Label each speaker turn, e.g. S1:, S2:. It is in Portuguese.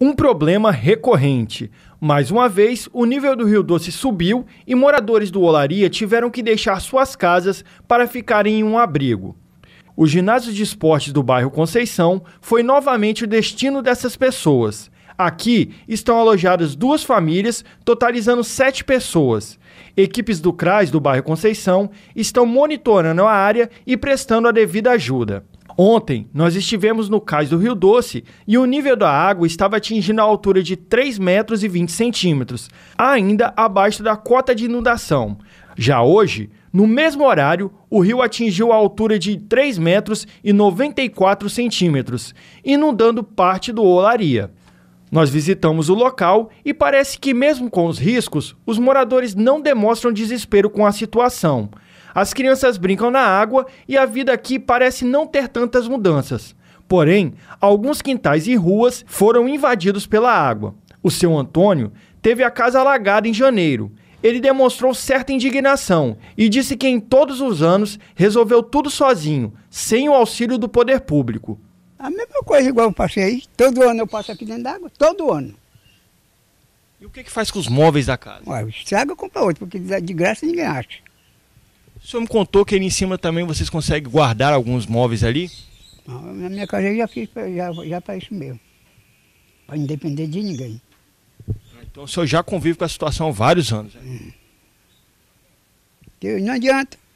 S1: um problema recorrente. Mais uma vez, o nível do Rio Doce subiu e moradores do Olaria tiveram que deixar suas casas para ficarem em um abrigo. O ginásio de esportes do bairro Conceição foi novamente o destino dessas pessoas. Aqui estão alojadas duas famílias, totalizando sete pessoas. Equipes do CRAS do bairro Conceição estão monitorando a área e prestando a devida ajuda. Ontem, nós estivemos no cais do Rio Doce e o nível da água estava atingindo a altura de 3 metros e 20 centímetros, ainda abaixo da cota de inundação. Já hoje, no mesmo horário, o rio atingiu a altura de 3 metros e 94 centímetros, inundando parte do Olaria. Nós visitamos o local e parece que, mesmo com os riscos, os moradores não demonstram desespero com a situação. As crianças brincam na água e a vida aqui parece não ter tantas mudanças. Porém, alguns quintais e ruas foram invadidos pela água. O seu Antônio teve a casa alagada em janeiro. Ele demonstrou certa indignação e disse que em todos os anos resolveu tudo sozinho, sem o auxílio do poder público. A mesma coisa igual eu passei aí. Todo ano eu passo aqui dentro
S2: d'água, todo ano.
S1: E o que, que faz com os móveis da casa? Ué, estraga, compra outro, porque de graça ninguém acha. O senhor me contou que ali em cima também vocês conseguem guardar alguns móveis ali?
S3: Na minha casa eu já fiz já, já para isso mesmo.
S1: Para não depender de ninguém. Ah, então o senhor já convive com a situação há vários anos. Né?
S2: Hum. Não adianta.